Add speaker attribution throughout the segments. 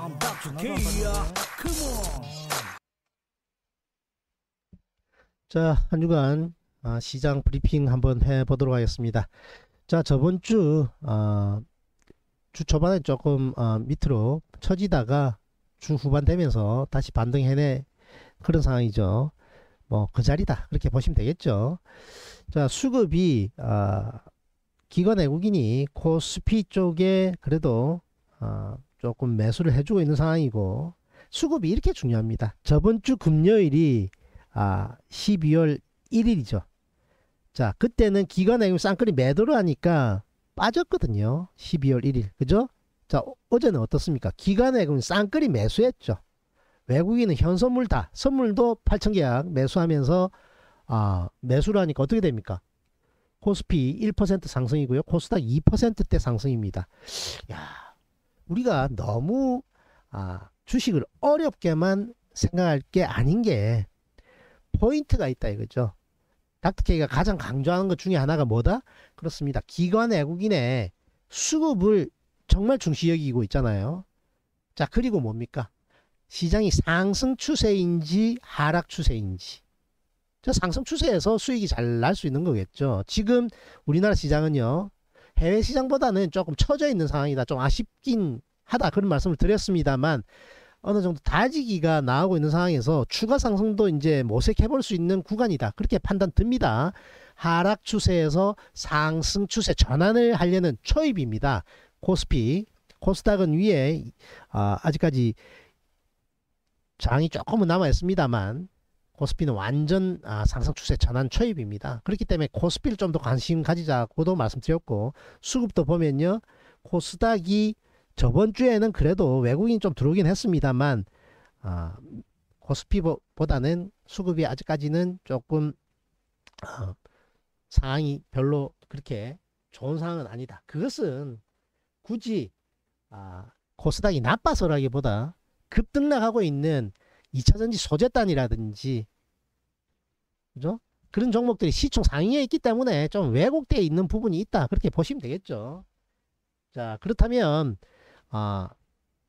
Speaker 1: I'm a b o Come on. 자, 한 주간 아, 시장 브리핑 한번 해보도록 하겠습니다. 자, 저번 주, 아, 주 초반에 조금 아, 밑으로 처지다가 주 후반 되면서 다시 반등해내 그런 상황이죠. 뭐, 그 자리다. 그렇게 보시면 되겠죠. 자, 수급이, 아, 기관 외국인이 코스피 쪽에 그래도, 아, 조금 매수를 해주고 있는 상황이고 수급이 이렇게 중요합니다. 저번 주 금요일이 아 12월 1일이죠. 자 그때는 기관에위 쌍끌이 매도를 하니까 빠졌거든요. 12월 1일 그죠? 자 어, 어제는 어떻습니까? 기관에금 쌍끌이 매수했죠. 외국인은 현선물 다 선물도 8천 계약 매수하면서 아 매수를 하니까 어떻게 됩니까? 코스피 1% 상승이고요. 코스닥 2%대 상승입니다. 야 우리가 너무 아, 주식을 어렵게만 생각할 게 아닌 게 포인트가 있다 이거죠. 닥터케이가 가장 강조하는 것 중에 하나가 뭐다? 그렇습니다. 기관 외국인의 수급을 정말 중시 여기고 있잖아요. 자, 그리고 뭡니까? 시장이 상승 추세인지 하락 추세인지. 저 상승 추세에서 수익이 잘 날 수 있는 거겠죠. 지금 우리나라 시장은요. 해외 시장보다는 조금 처져 있는 상황이다. 좀 아쉽긴 하다 그런 말씀을 드렸습니다만 어느 정도 다지기가 나오고 있는 상황에서 추가 상승도 이제 모색해 볼 수 있는 구간이다. 그렇게 판단 듭니다. 하락 추세에서 상승 추세 전환을 하려는 초입입니다. 코스피, 코스닥은 위에 아, 아직까지 장이 조금은 남아 있습니다만 코스피는 완전 아, 상승 추세 전환 초입입니다. 그렇기 때문에 코스피를 좀 더 관심 가지자고도 말씀드렸고 수급도 보면요. 코스닥이 저번 주에는 그래도 외국인 좀 들어오긴 했습니다만 어, 코스피보다는 수급이 아직까지는 조금 어, 상황이 별로 그렇게 좋은 상황은 아니다. 그것은 굳이 아, 코스닥이 나빠서라기보다 급등락하고 있는 2차전지 소재단이라든지 그죠? 그런 종목들이 시총 상위에 있기 때문에 좀 왜곡되어 있는 부분이 있다. 그렇게 보시면 되겠죠. 자 그렇다면 아,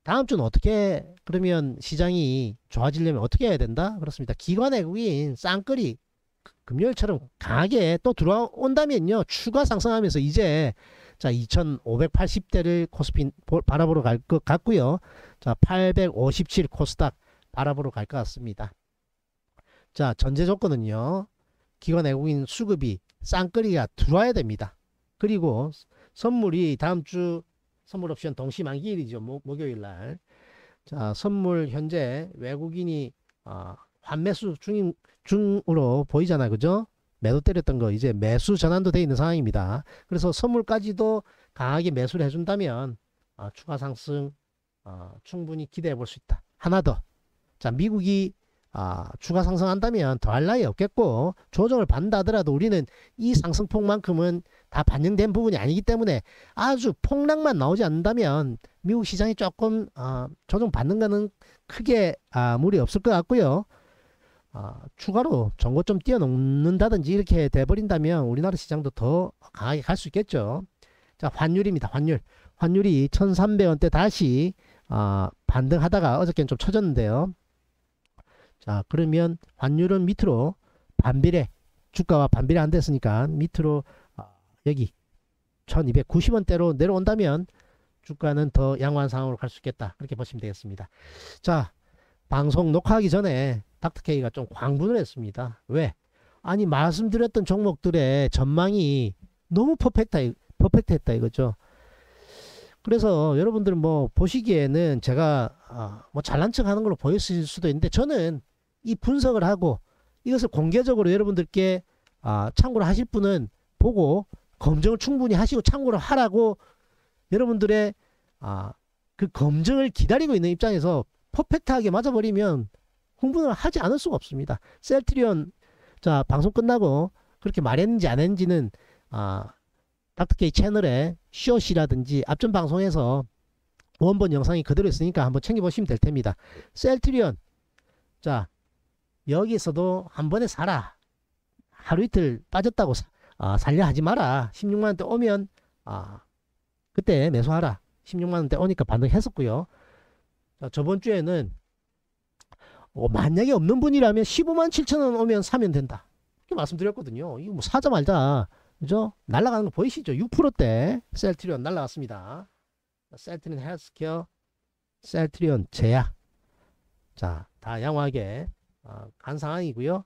Speaker 1: 다음 주는 어떻게 그러면 시장이 좋아지려면 어떻게 해야 된다? 그렇습니다. 기관외국인 쌍끌이 그 금요일처럼 강하게 또 들어온다면요. 추가 상승하면서 이제 자 2580대를 코스피 바라보러 갈 것 같고요. 자 857 코스닥 바라보러 갈 것 같습니다. 자 전제 조건은요. 기관 외국인 수급이 쌍끌이가 들어와야 됩니다. 그리고 선물이 다음 주 선물 옵션 동시 만기일이죠. 목, 요일날 자, 선물 현재 외국인이 어, 환매수 중인, 중으로 보이잖아. 그죠? 매도 때렸던 거 이제 매수 전환도 돼 있는 상황입니다. 그래서 선물까지도 강하게 매수를 해준다면 어, 추가 상승 어, 충분히 기대해 볼 수 있다. 하나 더. 자, 미국이 아, 추가 상승한다면 더할 나위 없겠고 조정을 받는다 하더라도 우리는 이 상승폭만큼은 다 반영된 부분이 아니기 때문에 아주 폭락만 나오지 않는다면 미국 시장이 조금 어, 조정받는 거는 크게 아, 무리 없을 것 같고요. 아, 추가로 전고점 뛰어넘는다든지 이렇게 돼버린다면 우리나라 시장도 더 강하게 갈 수 있겠죠. 자 환율입니다. 환율. 환율이 1300원대 다시 아, 반등하다가 어저께는 좀 쳐졌는데요. 자 그러면 환율은 밑으로 반비례 주가와 반비례 안 됐으니까 밑으로 여기 1290원대로 내려온다면 주가는 더 양호한 상황으로 갈 수 있겠다. 그렇게 보시면 되겠습니다. 자, 방송 녹화하기 전에 닥터케이가 좀 광분을 했습니다. 왜? 아니 말씀드렸던 종목들의 전망이 너무 퍼펙트, 퍼펙트했다 이거죠. 그래서 여러분들 뭐 보시기에는 제가 아, 뭐 잘난 척 하는 걸로 보였을 수도 있는데 저는 이 분석을 하고 이것을 공개적으로 여러분들께 아, 참고를 하실 분은 보고 검증을 충분히 하시고 참고를 하라고 여러분들의 아, 그 검증을 기다리고 있는 입장에서 퍼펙트하게 맞아버리면 흥분을 하지 않을 수가 없습니다. 셀트리온 자 방송 끝나고 그렇게 말했는지 안 했는지는 아, 닥터케이 채널에 쇼시라든지 앞전 방송에서 원본 영상이 그대로 있으니까 한번 챙겨보시면 될 텐입니다. 셀트리온 자 여기서도 한 번에 사라 하루 이틀 빠졌다고 사, 아, 살려 하지 마라. 16만 원대 오면 아, 그때 매수하라. 16만 원대 오니까 반등했었고요. 자, 저번 주에는 어, 만약에 없는 분이라면 15만 7천 원 오면 사면 된다. 이렇게 말씀드렸거든요. 이거 뭐사자말자 그죠? 날라가는 거 보이시죠? 6%대 셀트리온 날라갔습니다. 셀트리온 헬스케어, 셀트리온 제약. 자, 다 양호하게 어, 간 상황이고요.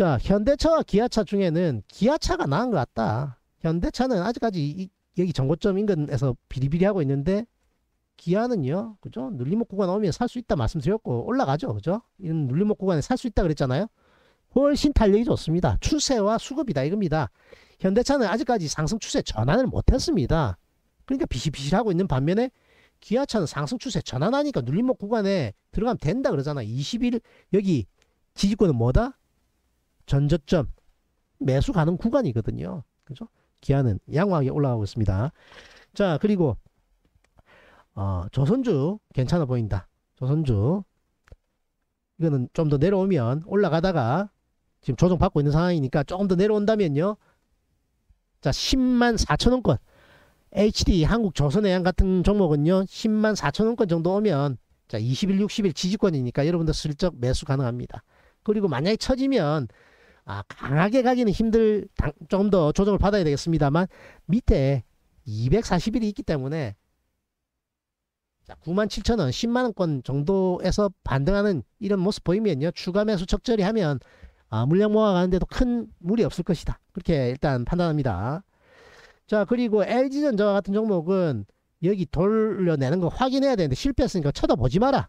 Speaker 1: 자, 현대차와 기아차 중에는 기아차가 나은 것 같다. 현대차는 아직까지 이, 여기 정고점 인근에서 비리비리하고 있는데 기아는요, 그죠? 눌림목 구간 오면 살 수 있다 말씀드렸고 올라가죠, 그죠? 이런 눌림목 구간에 살 수 있다 그랬잖아요. 훨씬 탄력이 좋습니다. 추세와 수급이다 이겁니다. 현대차는 아직까지 상승 추세 전환을 못했습니다. 그러니까 비실비실하고 있는 반면에 기아차는 상승 추세 전환하니까 눌림목 구간에 들어가면 된다 그러잖아. 20일 여기 지지권은 뭐다? 전저점 매수 가는 구간이거든요. 그죠? 기아는 양호하게 올라가고 있습니다. 자, 그리고 어, 조선주 괜찮아 보인다. 조선주 이거는 좀 더 내려오면 올라가다가 지금 조정받고 있는 상황이니까 조금 더 내려온다면요. 자, 10만 4천원권. HD 한국 조선해양 같은 종목은요. 10만 4천원권 정도 오면 자, 2 0 60일 지지권이니까 여러분들 슬쩍 매수 가능합니다. 그리고 만약에 처지면 아, 강하게 가기는 힘들 조금 더 조정을 받아야 되겠습니다만 밑에 240일이 있기 때문에 자, 9 0 0 0 원, 10만 원권 정도에서 반등하는 이런 모습 보이면요. 추가 매수 적절히 하면 아, 물량 모아가는데도 큰 무리 없을 것이다. 그렇게 일단 판단합니다. 자, 그리고 LG전자와 같은 종목은 여기 돌려내는 거 확인해야 되는데 실패했으니까 쳐다보지 마라.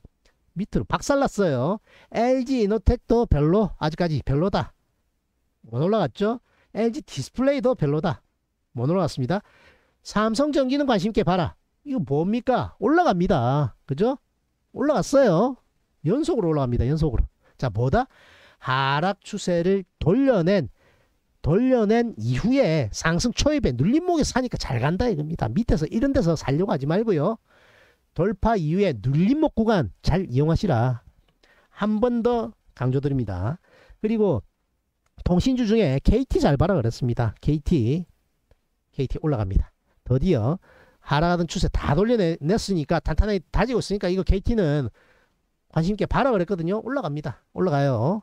Speaker 1: 밑으로 박살났어요. LG 이노텍도 별로 아직까지 별로다. 못 올라갔죠? LG 디스플레이도 별로다. 못 올라갔습니다. 삼성 전기는 관심 있게 봐라. 이거 뭡니까? 올라갑니다. 그죠? 올라갔어요. 연속으로 올라갑니다. 연속으로. 자, 뭐다? 하락 추세를 돌려낸 돌려낸 이후에 상승 초입에 눌림목에 사니까 잘 간다 이겁니다. 밑에서 이런 데서 살려고 하지 말고요. 돌파 이후에 눌림목 구간 잘 이용하시라. 한 번 더 강조드립니다. 그리고 통신주 중에 KT 잘 봐라 그랬습니다. KT, KT 올라갑니다. 드디어 하락하던 추세 다 돌려냈으니까 단단하게 다지고 있으니까 이거 KT는 관심있게 봐라 그랬거든요. 올라갑니다. 올라가요.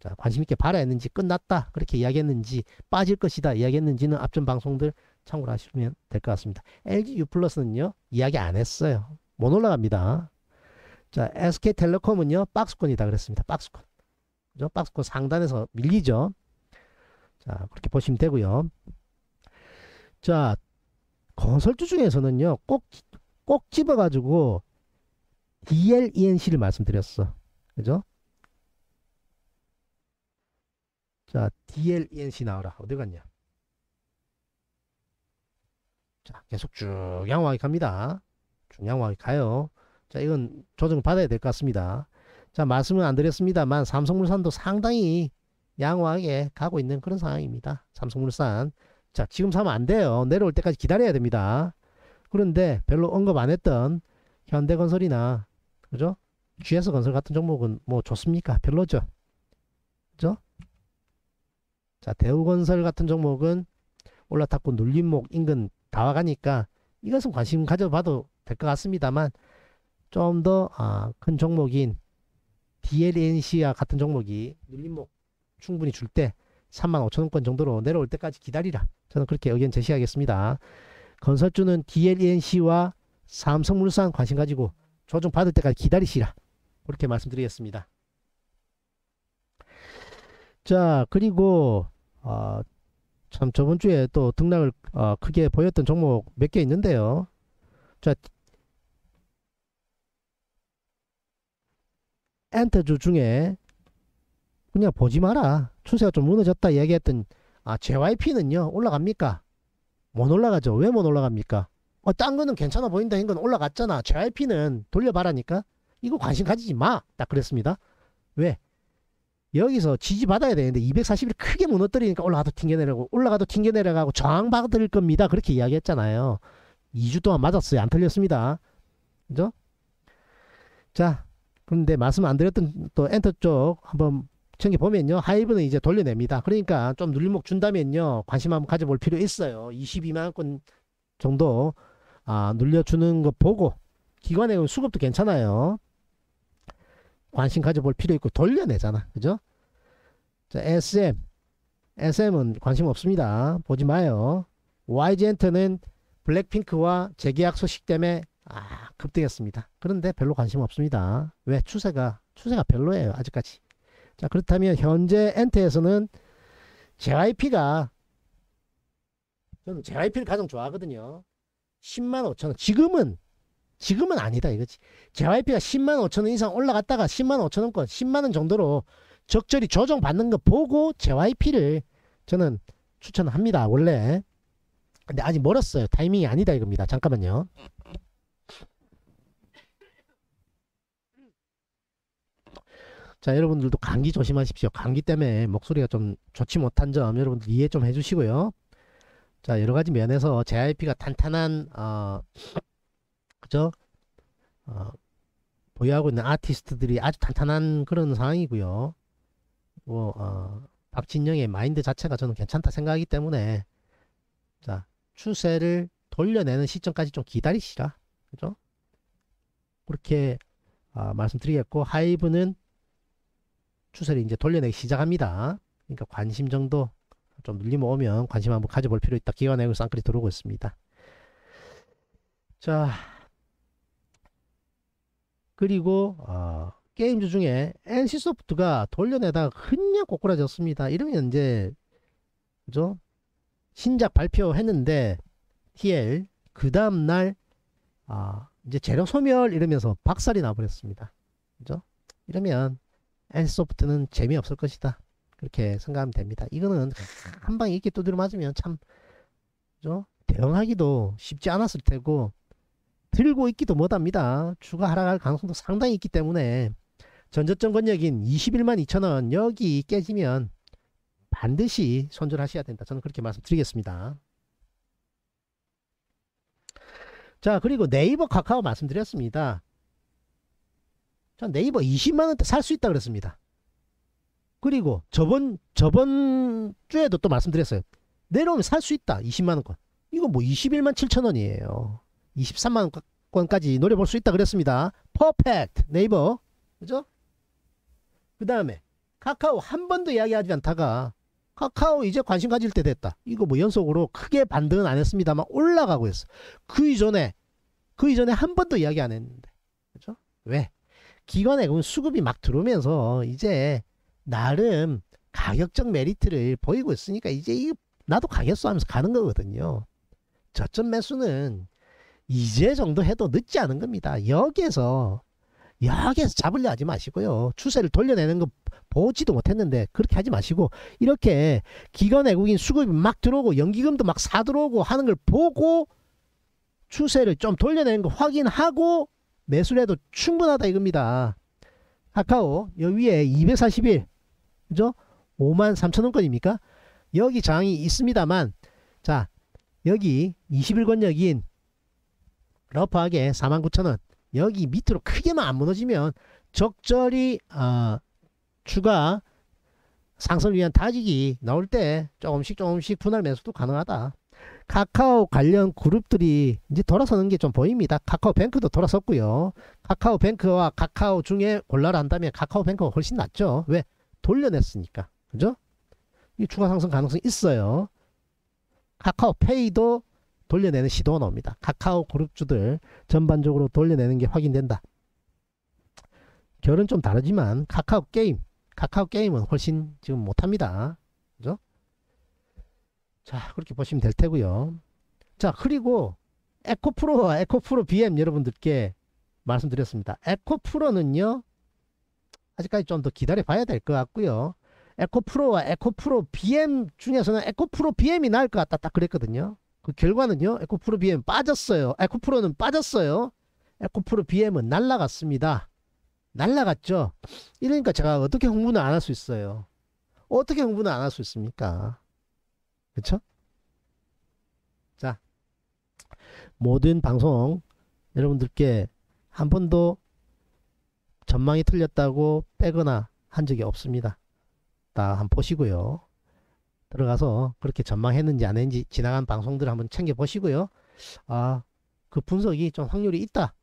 Speaker 1: 자, 관심있게 봐라 했는지 끝났다. 그렇게 이야기했는지 빠질 것이다. 이야기했는지는 앞전 방송들 참고를 하시면 될 것 같습니다. LG U 플러스는요. 이야기 안 했어요. 못 올라갑니다. 자, SK텔레콤은요. 박스권이다 그랬습니다. 박스권. 그죠? 박스코 그 상단에서 밀리죠. 자, 그렇게 보시면 되고요. 자, 건설주 중에서는요. 꼭, 꼭 집어가지고 DLENC를 말씀드렸어. 그죠? 자, DLENC 나와라. 어디 갔냐? 자, 계속 쭉 양호하게 갑니다. 쭉 양호하게 가요. 자, 이건 조정 받아야 될 것 같습니다. 자, 말씀은 안 드렸습니다만 삼성물산도 상당히 양호하게 가고 있는 그런 상황입니다. 삼성물산. 자, 지금 사면 안 돼요. 내려올 때까지 기다려야 됩니다. 그런데 별로 언급 안 했던 현대건설이나 그죠? GS건설 같은 종목은 뭐 좋습니까? 별로죠. 그죠? 자, 대우건설 같은 종목은 올라탔고 눌림목 인근 다 와가니까 이것은 관심 가져봐도 될 것 같습니다만 좀 더큰 아, 종목인 DLNC와 같은 종목이 눌림목 충분히 줄 때 35,000원권 정도로 내려올 때까지 기다리라. 저는 그렇게 의견 제시하겠습니다. 건설주는 DLNC와 삼성물산 관심 가지고 조정 받을 때까지 기다리시라. 그렇게 말씀드리겠습니다. 자, 그리고 어, 참 저번 주에 또 등락을 어, 크게 보였던 종목 몇 개 있는데요. 자, 엔터주 중에 그냥 보지 마라. 추세가 좀 무너졌다 얘기했던 아, JYP는요 올라갑니까? 못 올라가죠. 왜 못 올라갑니까? 어, 딴 거는 괜찮아 보인다 한건 올라갔잖아. JYP는 돌려봐라니까. 이거 관심 가지지 마. 딱 그랬습니다. 왜? 여기서 지지받아야 되는데 240일 크게 무너뜨리니까 올라가도 튕겨내려고 올라가도 튕겨내려가고 저항받을 겁니다. 그렇게 이야기했잖아요. 2주 동안 맞았어요. 안 틀렸습니다. 그죠? 자, 그런데 말씀 안 드렸던 또 엔터 쪽 한번 챙겨 보면요. 하이브는 이제 돌려냅니다. 그러니까 좀 눌림목 준다면요. 관심 한번 가져볼 필요 있어요. 22만 건 정도 아, 눌려주는 거 보고 기관액 수급도 괜찮아요. 관심 가져볼 필요 있고 돌려내잖아. 그죠? 자, SM. SM은 관심 없습니다. 보지 마요. YG엔터는 블랙핑크와 재계약 소식 때문에 아 급등했습니다. 그런데 별로 관심 없습니다. 왜 추세가 추세가 별로예요 아직까지. 자 그렇다면 현재 엔트에서는 JYP가 저는 JYP를 가장 좋아하거든요. 10만 5천 원 지금은 지금은 아니다 이거지. JYP가 10만 5천 원 이상 올라갔다가 10만 5천 원권 10만 원 정도로 적절히 조정받는 거 보고 JYP를 저는 추천합니다. 원래 근데 아직 멀었어요. 타이밍이 아니다 이겁니다. 잠깐만요. 자, 여러분들도 감기 조심하십시오. 감기 때문에 목소리가 좀 좋지 못한 점 여러분들 이해 좀 해주시고요. 자, 여러 가지 면에서 JIP가 탄탄한, 어, 그죠? 어, 보유하고 있는 아티스트들이 아주 탄탄한 그런 상황이고요. 뭐, 어, 박진영의 마인드 자체가 저는 괜찮다 생각하기 때문에, 자, 추세를 돌려내는 시점까지 좀 기다리시라. 그죠? 그렇게 어, 말씀드리겠고, 하이브는 추세를 이제 돌려내기 시작합니다. 그러니까 관심 정도 좀눌면 오면 관심 한번 가져볼 필요 있다. 기관 내고 쌍클이 들어오고 있습니다. 자 그리고 어, 게임즈 중에 NC소프트가 돌려내다가 그냥 꼬꾸라졌습니다. 이러면 이제 그죠? 신작 발표했는데 TL 그 다음 날 아, 이제 재료 소멸 이러면서 박살이 나버렸습니다. 그죠? 이러면 엔소프트는 재미없을 것이다. 그렇게 생각하면 됩니다. 이거는 한 방에 이렇게 두드려 맞으면 참, 그죠? 대응하기도 쉽지 않았을 테고, 들고 있기도 못합니다. 추가 하락할 가능성도 상당히 있기 때문에, 전저점 권역인 21만 2천원 여기 깨지면 반드시 손절하셔야 된다. 저는 그렇게 말씀드리겠습니다. 자, 그리고 네이버 카카오 말씀드렸습니다. 전 네이버 20만 원대 살 수 있다 그랬습니다. 그리고 저번 저번 주에도 또 말씀드렸어요. 내려오면 살 수 있다. 20만 원권. 이거 뭐 21만 7천 원이에요. 23만 원권까지 노려볼 수 있다 그랬습니다. 퍼펙트 네이버 그죠? 그 다음에 카카오 한 번도 이야기하지 않다가 카카오 이제 관심 가질 때 됐다. 이거 뭐 연속으로 크게 반등은 안 했습니다만 올라가고 있어. 그 이전에 그 이전에 한 번도 이야기 안 했는데 그죠? 왜? 기관에 그럼 수급이 막 들어오면서 이제 나름 가격적 메리트를 보이고 있으니까 이제 이 나도 가겠어 하면서 가는 거거든요. 저점 매수는 이제 정도 해도 늦지 않은 겁니다. 여기에서 여기에서 잡으려 하지 마시고요. 추세를 돌려내는 거 보지도 못했는데 그렇게 하지 마시고 이렇게 기관 외국인 수급이 막 들어오고 연기금도 막 사 들어오고 하는 걸 보고 추세를 좀 돌려내는 거 확인하고 매수해도 를 충분하다 이겁니다. 카카오 여기에 241 그죠? 5만 3천원권입니까? 여기 장이 있습니다만 자 여기 21권역인 러프하게 4만 9천원 여기 밑으로 크게만 안 무너지면 적절히 어, 추가 상승을 위한 다지기 나올 때 조금씩 조금씩 분할 매수도 가능하다. 카카오 관련 그룹들이 이제 돌아서는 게 좀 보입니다. 카카오뱅크도 돌아섰고요. 카카오뱅크와 카카오 중에 골라라 한다면 카카오뱅크가 훨씬 낫죠. 왜? 돌려냈으니까. 그죠? 이 추가 상승 가능성이 있어요. 카카오페이도 돌려내는 시도가 나옵니다. 카카오 그룹주들 전반적으로 돌려내는 게 확인된다. 결은 좀 다르지만 카카오 게임, 카카오 게임은 훨씬 지금 못합니다. 자 그렇게 보시면 될 테고요. 자 그리고 에코프로 에코프로 BM 여러분들께 말씀드렸습니다. 에코프로는요. 아직까지 좀 더 기다려 봐야 될 것 같고요. 에코프로와 에코프로 BM 중에서는 에코프로 BM이 나을 것 같다 딱 그랬거든요. 그 결과는요. 에코프로 BM 빠졌어요. 에코프로는 빠졌어요. 에코프로 BM은 날라갔습니다. 날라갔죠. 이러니까 제가 어떻게 흥분을 안 할 수 있어요. 어떻게 흥분을 안 할 수 있습니까? 그쵸? 자, 모든 방송 여러분들께 한 번도 전망이 틀렸다고 빼거나 한 적이 없습니다. 다 한번 보시고요. 들어가서 그렇게 전망했는지 안 했는지 지나간 방송들 한번 챙겨보시고요. 아, 그 분석이 좀 확률이 있다.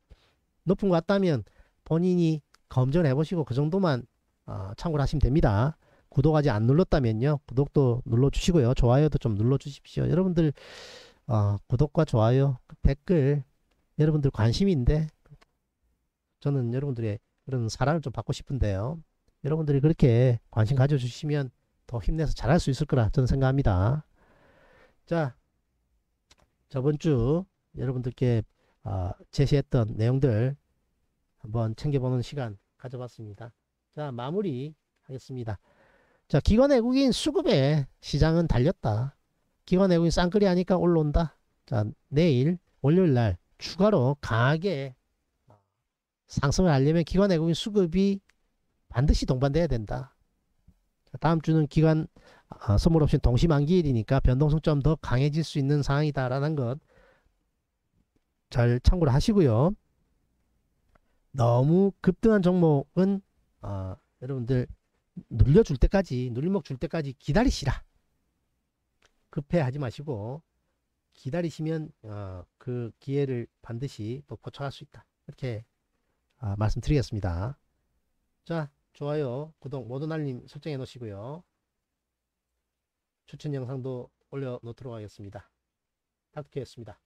Speaker 1: 높은 것 같다면 본인이 검전해 보시고 그 정도만 어, 참고를 하시면 됩니다. 구독 아직 안 눌렀다면요. 구독도 눌러주시고요. 좋아요도 좀 눌러주십시오. 여러분들 어, 구독과 좋아요, 댓글 여러분들 관심인데 저는 여러분들의 그런 사랑을 좀 받고 싶은데요. 여러분들이 그렇게 관심 가져주시면 더 힘내서 잘할 수 있을 거라 저는 생각합니다. 자, 저번 주 여러분들께 어, 제시했던 내용들 한번 챙겨보는 시간 가져봤습니다. 자, 마무리 하겠습니다. 자, 기관 외국인 수급에 시장은 달렸다. 기관 외국인 쌍끌이 하니까 올라온다. 자, 내일 월요일 날 추가로 강하게 상승을 하려면 기관 외국인 수급이 반드시 동반돼야 된다. 다음 주는 기관 아, 선물 없이 동시 만기일이니까 변동성점 더 강해질 수 있는 상황이다라는 것 잘 참고를 하시고요. 너무 급등한 종목은 아, 여러분들 눌려줄 때까지 눌목 줄 때까지 기다리시라. 급해하지 마시고 기다리시면 어, 그 기회를 반드시 또 포착할 수 있다. 이렇게 아, 말씀드리겠습니다. 자 좋아요 구독 모두 알림 설정해 놓으시고요. 추천 영상도 올려놓도록 하겠습니다. 닥터였습니다.